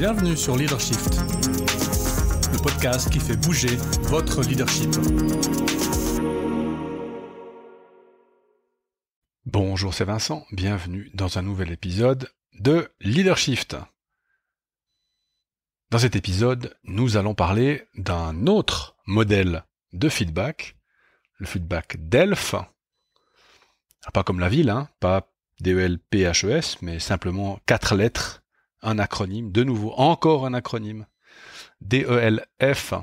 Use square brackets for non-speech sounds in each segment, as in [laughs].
Bienvenue sur Leadership, le podcast qui fait bouger votre leadership. Bonjour, c'est Vincent, bienvenue dans un nouvel épisode de Leadership. Dans cet épisode, nous allons parler d'un autre modèle de feedback, le feedback DELF. Ah, pas comme la ville, hein, e h pas e s mais simplement quatre lettres un acronyme, de nouveau, encore un acronyme, DELF.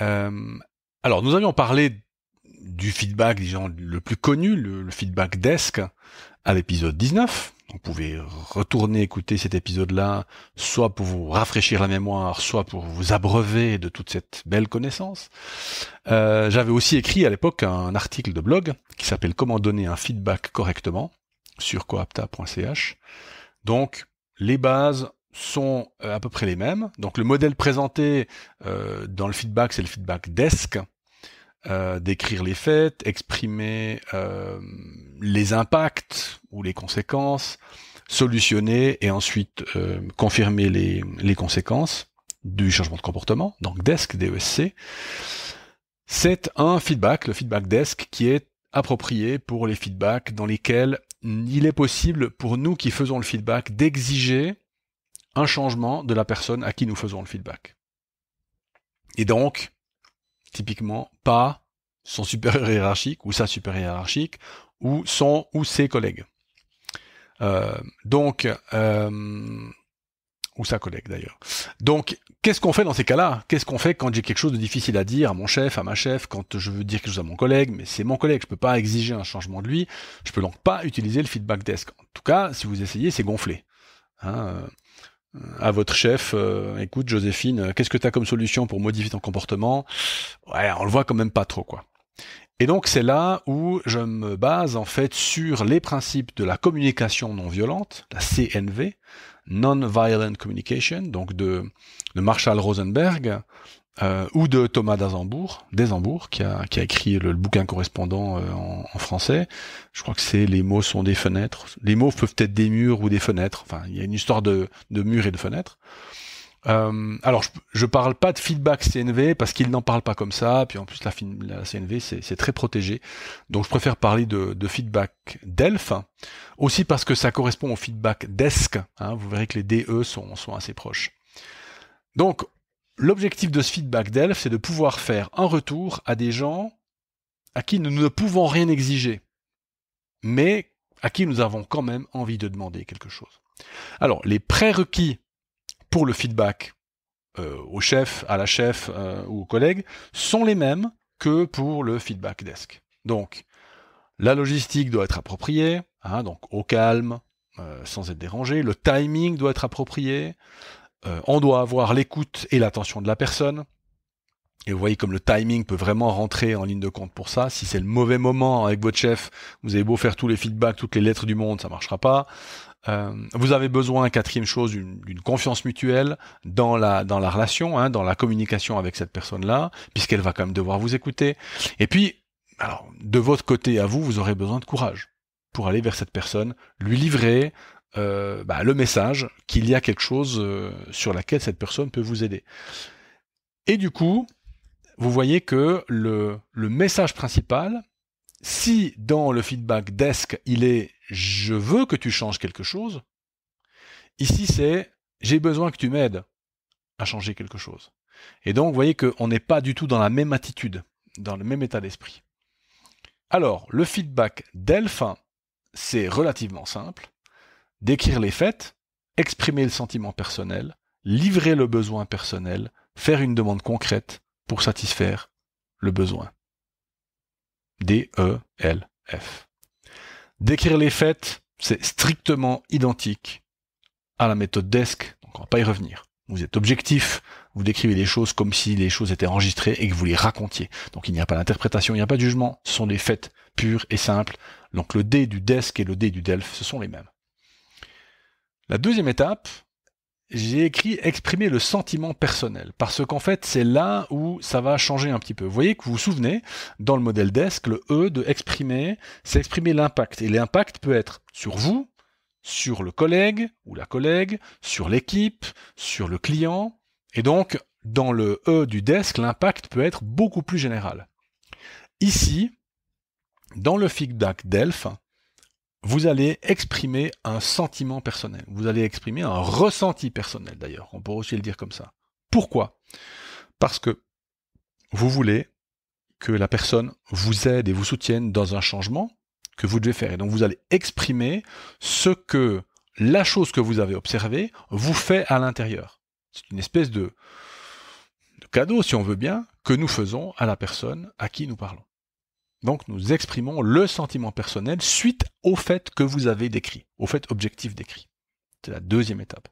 Euh, alors, nous avions parlé du feedback, disons, le plus connu, le, feedback desk, à l'épisode 19. Vous pouvez retourner écouter cet épisode-là, soit pour vous rafraîchir la mémoire, soit pour vous abreuver de toute cette belle connaissance. Euh, j'avais aussi écrit à l'époque un article de blog qui s'appelle Comment donner un feedback correctement, sur coapta.ch. Donc les bases sont euh, à peu près les mêmes. Donc le modèle présenté euh, dans le feedback, c'est le feedback desk. Euh, décrire les faits, exprimer les impacts ou les conséquences, solutionner et ensuite confirmer les, les, conséquences du changement de comportement, donc desk, DESC. C'est un feedback, le feedback desk, qui est approprié pour les feedbacks dans lesquels il est possible pour nous qui faisons le feedback d'exiger un changement de la personne à qui nous faisons le feedback. Et donc, typiquement, pas son supérieur hiérarchique ou sa supérieure hiérarchique ou son ou ses collègues. Euh, donc, euh, ou sa collègue d'ailleurs. Donc, qu'est-ce qu'on fait dans ces cas-là Qu'est-ce qu'on fait quand j'ai quelque chose de difficile à dire à mon chef, à ma chef, quand je veux dire quelque chose à mon collègue, mais c'est mon collègue, je ne peux pas exiger un changement de lui, je peux donc pas utiliser le feedback desk. En tout cas, si vous essayez, c'est gonflé. Hein, euh, à votre chef, euh, écoute Joséphine, euh, qu'est-ce que tu as comme solution pour modifier ton comportement Ouais, on le voit quand même pas trop quoi. Et donc c'est là où je me base en fait sur les principes de la communication non violente, la CNV, non-Violent Communication, donc de, de Marshall Rosenberg, euh, ou de Thomas d'Azambourg, qui a, qui a écrit le, bouquin correspondant euh, en, en, français. Je crois que c'est Les mots sont des fenêtres. Les mots peuvent être des murs ou des fenêtres. Enfin, il y a une histoire de, de murs et de fenêtres. Euh, alors, je, je parle pas de feedback CNV parce qu'il n'en parle pas comme ça. Puis en plus, la, CNV, c'est très protégé. Donc, je préfère parler de, de feedback DELF. Aussi parce que ça correspond au feedback desk. Hein. vous verrez que les DE sont, sont assez proches. Donc, l'objectif de ce feedback DELF, c'est de pouvoir faire un retour à des gens à qui nous ne pouvons rien exiger, mais à qui nous avons quand même envie de demander quelque chose. Alors, les prérequis pour le feedback euh, au chef, à la chef euh, ou aux collègues sont les mêmes que pour le feedback desk. Donc, la logistique doit être appropriée, hein, donc au calme, euh, sans être dérangé. Le timing doit être approprié. on doit avoir l'écoute et l'attention de la personne. Et vous voyez comme le timing peut vraiment rentrer en ligne de compte pour ça. Si c'est le mauvais moment avec votre chef, vous avez beau faire tous les feedbacks, toutes les lettres du monde, ça marchera pas. Euh, vous avez besoin, quatrième chose, d'une confiance mutuelle dans la, dans la relation, hein, dans la communication avec cette personne-là, puisqu'elle va quand même devoir vous écouter. Et puis, alors, de votre côté à vous, vous aurez besoin de courage pour aller vers cette personne, lui livrer euh, bah, le message qu'il y a quelque chose euh, sur laquelle cette personne peut vous aider. Et du coup, vous voyez que le, le message principal, si dans le feedback desk, il est je veux que tu changes quelque chose, ici c'est j'ai besoin que tu m'aides à changer quelque chose. Et donc, vous voyez qu'on n'est pas du tout dans la même attitude, dans le même état d'esprit. Alors, le feedback Delphin, c'est relativement simple. Décrire les faits, exprimer le sentiment personnel, livrer le besoin personnel, faire une demande concrète pour satisfaire le besoin. D-E-L-F. Décrire les faits, c'est strictement identique à la méthode DESC, donc on va pas y revenir. Vous êtes objectif, vous décrivez les choses comme si les choses étaient enregistrées et que vous les racontiez. Donc il n'y a pas d'interprétation, il n'y a pas de jugement, ce sont des faits purs et simples. Donc le D du desk et le D du delf, ce sont les mêmes. La deuxième étape, j'ai écrit exprimer le sentiment personnel, parce qu'en fait c'est là où ça va changer un petit peu. Vous voyez que vous vous souvenez, dans le modèle desk, le E de exprimer, c'est exprimer l'impact. Et l'impact peut être sur vous, sur le collègue ou la collègue, sur l'équipe, sur le client. Et donc, dans le E du desk, l'impact peut être beaucoup plus général. Ici, dans le feedback d'ELF, vous allez exprimer un sentiment personnel. Vous allez exprimer un ressenti personnel d'ailleurs. On pourrait aussi le dire comme ça. Pourquoi Parce que vous voulez que la personne vous aide et vous soutienne dans un changement que vous devez faire. Et donc vous allez exprimer ce que la chose que vous avez observée vous fait à l'intérieur. C'est une espèce de, de cadeau, si on veut bien, que nous faisons à la personne à qui nous parlons. Donc nous exprimons le sentiment personnel suite au fait que vous avez décrit, au fait objectif décrit. C'est la deuxième étape.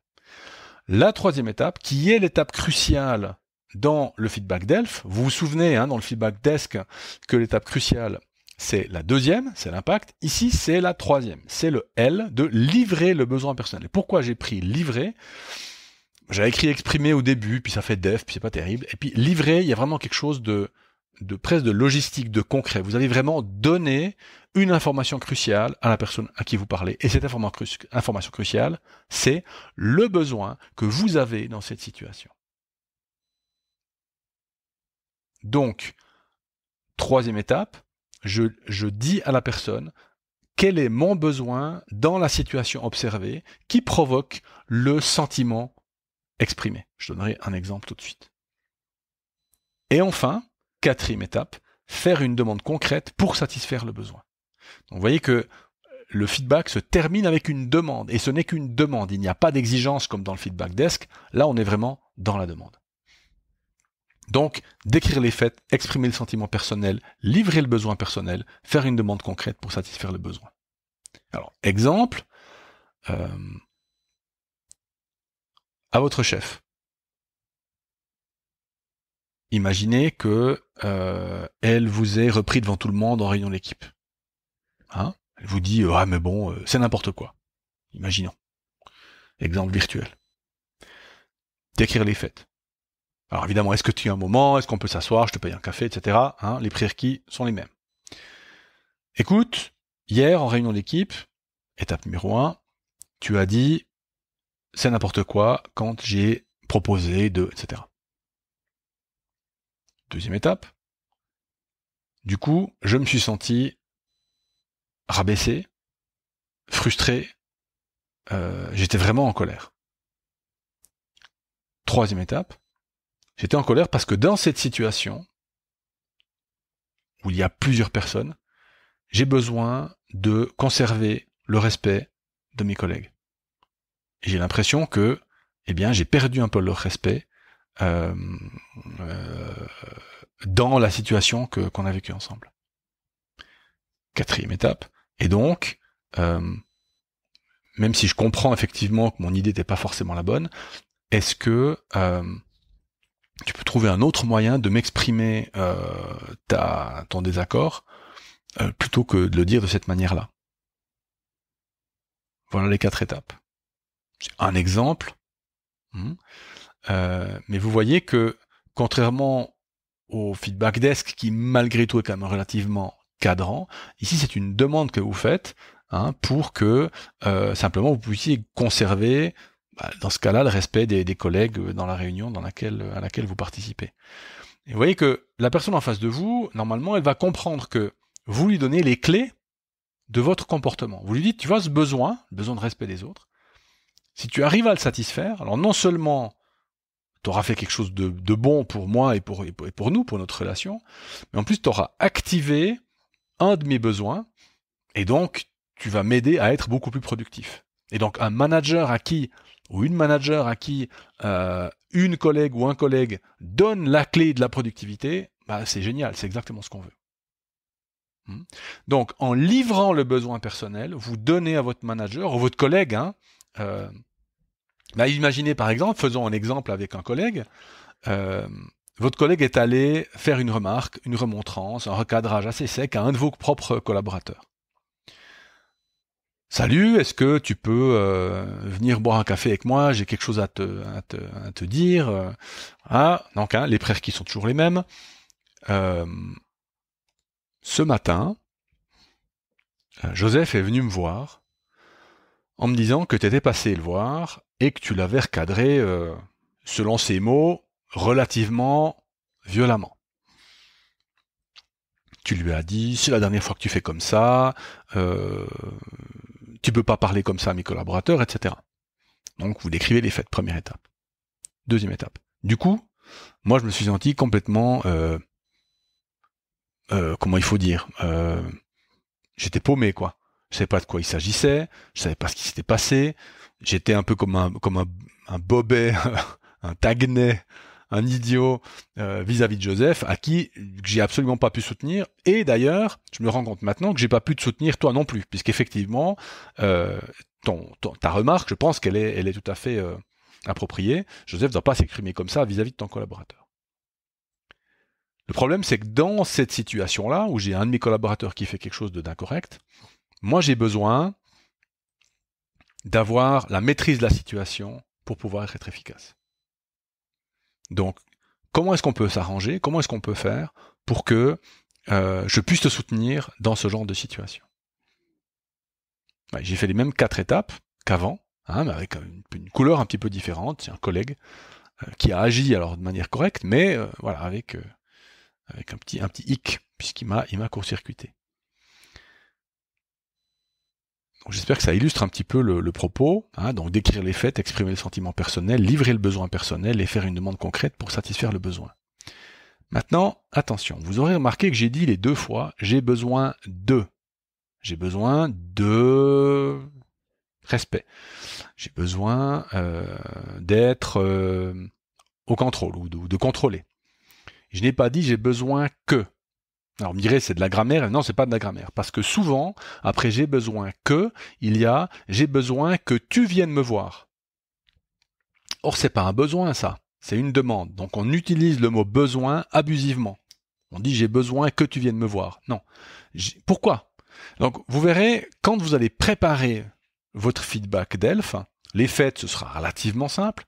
La troisième étape, qui est l'étape cruciale dans le feedback d'ELF, vous vous souvenez hein, dans le feedback desk que l'étape cruciale, c'est la deuxième, c'est l'impact. Ici, c'est la troisième, c'est le L de livrer le besoin personnel. Et pourquoi j'ai pris livrer J'avais écrit exprimer au début, puis ça fait def, puis c'est pas terrible. Et puis livrer, il y a vraiment quelque chose de, de presse de logistique, de concret. Vous avez vraiment donné une information cruciale à la personne à qui vous parlez. Et cette information cruciale, c'est le besoin que vous avez dans cette situation. Donc, troisième étape, je, je dis à la personne quel est mon besoin dans la situation observée qui provoque le sentiment exprimé. Je donnerai un exemple tout de suite. Et enfin, Quatrième étape, faire une demande concrète pour satisfaire le besoin. vous voyez que euh, le feedback se termine avec une demande, et ce n'est qu'une demande, il n'y a pas d'exigence comme dans le feedback desk, là on est vraiment dans la demande. Donc, décrire les faits, exprimer le sentiment personnel, livrer le besoin personnel, faire une demande concrète pour satisfaire le besoin. Alors, exemple, euh, à votre chef, imaginez que euh, elle vous ait repris devant tout le monde en réunion d'équipe. Hein elle vous dit euh, ah mais bon euh, c'est n'importe quoi. Imaginons. Exemple virtuel. Décrire les fêtes. Alors évidemment est-ce que tu as un moment, est-ce qu'on peut s'asseoir, je te paye un café, etc. Hein les prérequis sont les mêmes. Écoute, hier en réunion d'équipe, étape numéro 1, tu as dit c'est n'importe quoi quand j'ai proposé de etc. Deuxième étape. Du coup, je me suis senti rabaissé, frustré, euh, j'étais vraiment en colère. Troisième étape, j'étais en colère parce que dans cette situation, où il y a plusieurs personnes, j'ai besoin de conserver le respect de mes collègues. J'ai l'impression que, eh bien, j'ai perdu un peu leur respect euh, euh, dans la situation qu'on a vécue ensemble. Quatrième étape. Et donc, euh, même si je comprends effectivement que mon idée n'était pas forcément la bonne, est-ce que tu peux trouver un autre moyen de m'exprimer ta ton désaccord plutôt que de le dire de cette manière-là Voilà les quatre étapes. Un exemple. Hmm. Euh, mais vous voyez que, contrairement au feedback desk, qui malgré tout est quand même relativement cadrant, ici c'est une demande que vous faites hein, pour que euh, simplement vous puissiez conserver, bah, dans ce cas-là, le respect des, collègues dans la réunion dans laquelle, à laquelle vous participez. Et vous voyez que la personne en face de vous, normalement, elle va comprendre que vous lui donnez les clés de votre comportement. Vous lui dites, tu vois, ce besoin, le besoin de respect des autres, si tu arrives à le satisfaire, alors non seulement auras fait quelque chose de, bon pour moi et pour, pour, nous, pour notre relation. Mais en plus, tu auras activé un de mes besoins. Et donc, tu vas m'aider à être beaucoup plus productif. Et donc, un manager à qui, ou une manager à qui euh, une collègue ou un collègue donne la clé de la productivité, bah, c'est génial, c'est exactement ce qu'on veut. Hmm. Donc, en livrant le besoin personnel, vous donnez à votre manager, ou votre collègue, hein, euh, bah, imaginez par exemple, faisons un exemple avec un collègue. Euh, votre collègue est allé faire une remarque, une remontrance, un recadrage assez sec à un de vos propres collaborateurs. Salut, est-ce que tu peux euh, venir boire un café avec moi J'ai quelque chose à te, dire. Ah, donc hein, les prêts qui sont toujours les mêmes. Euh, ce matin, Joseph est venu me voir en me disant que tu étais passé le voir et que tu l'avais recadré, euh, selon ces mots, relativement violemment. Tu lui as dit, c'est la dernière fois que tu fais comme ça, tu euh, tu peux pas parler comme ça à mes collaborateurs, etc. Donc vous décrivez les faits, première étape. Deuxième étape. Du coup, moi je me suis senti complètement, euh, comment il faut dire, j'étais paumé quoi. Je ne savais pas de quoi il s'agissait, je ne savais pas ce qui s'était passé. J'étais un peu comme un comme un, bobet, [laughs] un tagnet, un idiot euh, vis-à-vis de Joseph, à qui j'ai absolument pas pu soutenir. Et d'ailleurs, je me rends compte maintenant que j'ai pas pu te soutenir toi non plus, puisqu'effectivement, euh, ta remarque, je pense qu'elle est, elle est tout à fait euh, appropriée. Joseph ne doit pas s'exprimer comme ça vis-à-vis -vis de ton collaborateur. Le problème, c'est que dans cette situation-là, où j'ai un de mes collaborateurs qui fait quelque chose d'incorrect, moi, j'ai besoin d'avoir la maîtrise de la situation pour pouvoir être efficace. Donc, comment est-ce qu'on peut s'arranger Comment est-ce qu'on peut faire pour que euh, je puisse te soutenir dans ce genre de situation J'ai fait les mêmes quatre étapes qu'avant, hein, mais avec euh, une, couleur un petit peu différente. C'est un collègue euh, qui a agi alors de manière correcte, mais voilà, avec, avec un petit, un petit hic, puisqu'il m'a, il m'a court-circuité. J'espère que ça illustre un petit peu le, propos, hein. donc décrire les faits, exprimer le sentiment personnel, livrer le besoin personnel et faire une demande concrète pour satisfaire le besoin. Maintenant, attention, vous aurez remarqué que j'ai dit les deux fois j'ai besoin de. J'ai besoin de respect. J'ai besoin euh, d'être euh, au contrôle ou de contrôler. Je n'ai pas dit j'ai besoin que. Alors, me c'est de la grammaire. Non, c'est pas de la grammaire. Parce que souvent, après j'ai besoin que, il y a j'ai besoin que tu viennes me voir. Or, c'est pas un besoin, ça. C'est une demande. Donc, on utilise le mot besoin abusivement. On dit j'ai besoin que tu viennes me voir. Non. Pourquoi? Donc, vous verrez, quand vous allez préparer votre feedback d'ELF, les fêtes, ce sera relativement simple.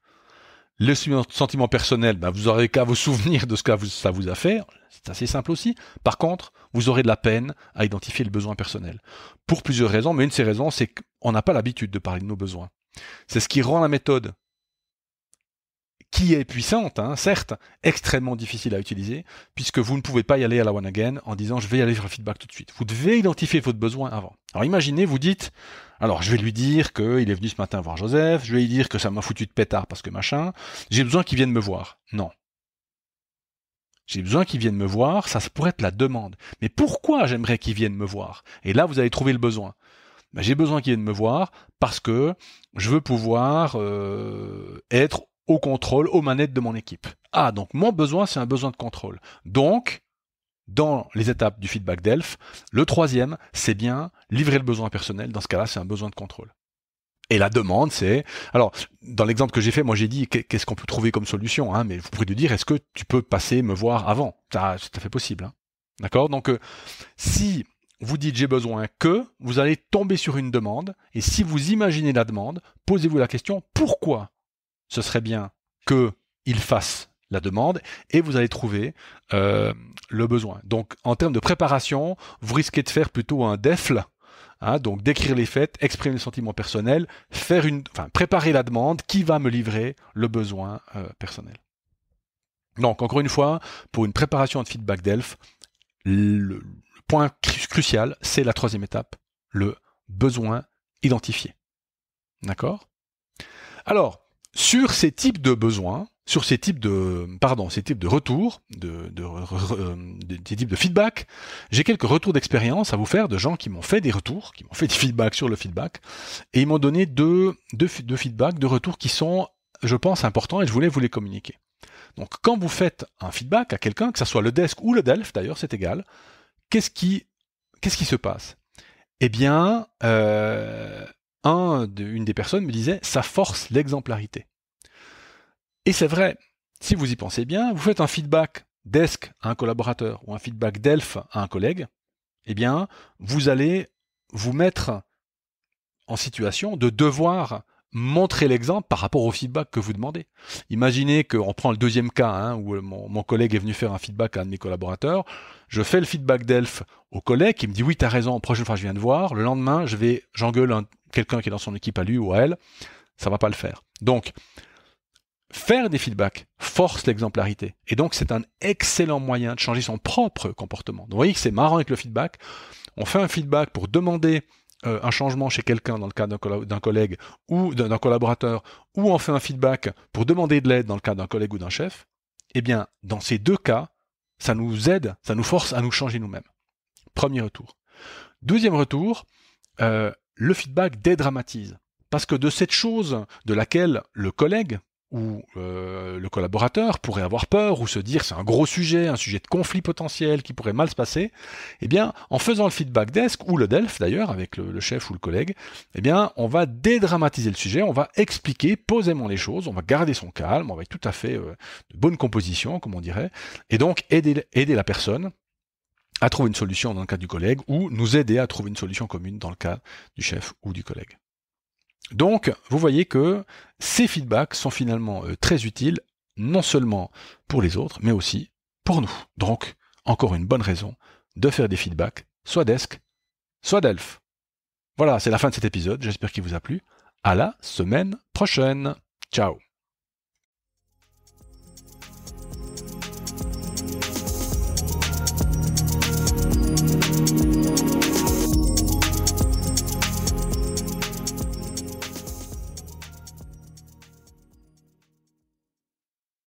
Le sentiment personnel, ben, vous aurez qu'à vous souvenir de ce que ça vous a fait. C'est assez simple aussi. Par contre, vous aurez de la peine à identifier le besoin personnel. Pour plusieurs raisons, mais une de ces raisons, c'est qu'on n'a pas l'habitude de parler de nos besoins. C'est ce qui rend la méthode qui est puissante, hein, certes, extrêmement difficile à utiliser, puisque vous ne pouvez pas y aller à la one again en disant je vais y aller sur le feedback tout de suite. Vous devez identifier votre besoin avant. Alors imaginez, vous dites, alors je vais lui dire qu'il est venu ce matin voir Joseph, je vais lui dire que ça m'a foutu de pétard parce que machin, j'ai besoin qu'il vienne me voir. Non. J'ai besoin qu'il vienne me voir, ça, ça pourrait être la demande. Mais pourquoi j'aimerais qu'il vienne me voir Et là, vous avez trouvé le besoin. Ben, j'ai besoin qu'il vienne me voir parce que je veux pouvoir euh, être au contrôle, aux manettes de mon équipe. Ah, donc mon besoin, c'est un besoin de contrôle. Donc, dans les étapes du feedback d'ELF, le troisième, c'est bien livrer le besoin personnel. Dans ce cas-là, c'est un besoin de contrôle. Et la demande, c'est... Alors, dans l'exemple que j'ai fait, moi j'ai dit qu'est-ce qu'on peut trouver comme solution, hein, mais vous pourrez lui dire, est-ce que tu peux passer me voir avant c'est tout à fait possible. Hein. D'accord Donc, euh, si vous dites j'ai besoin que, vous allez tomber sur une demande, et si vous imaginez la demande, posez-vous la question, pourquoi ce serait bien qu'il fasse la demande et vous allez trouver euh, le besoin. Donc en termes de préparation, vous risquez de faire plutôt un DEFL, hein, donc décrire les faits, exprimer les sentiments personnels, faire une, enfin, préparer la demande qui va me livrer le besoin euh, personnel. Donc encore une fois, pour une préparation de feedback DELF, le point crucial, c'est la troisième étape, le besoin identifié. D'accord Alors, sur ces types de besoins, sur ces types de pardon, ces types de retours, de, ces euh, types de feedback, j'ai quelques retours d'expérience à vous faire de gens qui m'ont fait des retours, qui m'ont fait des feedbacks sur le feedback, et ils m'ont donné deux, deux, feedbacks, deux retours qui sont, je pense, importants et je voulais vous les communiquer. Donc quand vous faites un feedback à quelqu'un, que ce soit le desk ou le DELF, d'ailleurs c'est égal, qu'est-ce qui, qu'est-ce qui se passe Eh bien, euh, un une des personnes me disait ça force l'exemplarité. Et c'est vrai, si vous y pensez bien, vous faites un feedback desk à un collaborateur ou un feedback delf » à un collègue, eh bien, vous allez vous mettre en situation de devoir montrer l'exemple par rapport au feedback que vous demandez. Imaginez qu'on prend le deuxième cas, hein, où mon, collègue est venu faire un feedback à un de mes collaborateurs. Je fais le feedback d'Elf au collègue qui me dit oui, t'as raison, la prochaine fois je viens de voir. Le lendemain, je vais, j'engueule quelqu'un qui est dans son équipe à lui ou à elle. Ça va pas le faire. Donc, faire des feedbacks force l'exemplarité. Et donc, c'est un excellent moyen de changer son propre comportement. Donc, vous voyez que c'est marrant avec le feedback. On fait un feedback pour demander euh, un changement chez quelqu'un dans le cas d'un collègue ou d'un collaborateur, ou on fait un feedback pour demander de l'aide dans le cas d'un collègue ou d'un chef, eh bien, dans ces deux cas, ça nous aide, ça nous force à nous changer nous-mêmes. Premier retour. Deuxième retour, euh, le feedback dédramatise. Parce que de cette chose de laquelle le collègue où euh, le collaborateur pourrait avoir peur ou se dire c'est un gros sujet, un sujet de conflit potentiel qui pourrait mal se passer, eh bien, en faisant le feedback desk ou le DELF d'ailleurs avec le, chef ou le collègue, eh bien, on va dédramatiser le sujet, on va expliquer posément les choses, on va garder son calme, on va être tout à fait euh, de bonne composition, comme on dirait, et donc aider, aider la personne à trouver une solution dans le cas du collègue ou nous aider à trouver une solution commune dans le cas du chef ou du collègue. Donc, vous voyez que ces feedbacks sont finalement euh, très utiles, non seulement pour les autres, mais aussi pour nous. Donc, encore une bonne raison de faire des feedbacks, soit desk, soit d'elf. Voilà, c'est la fin de cet épisode, j'espère qu'il vous a plu. À la semaine prochaine. Ciao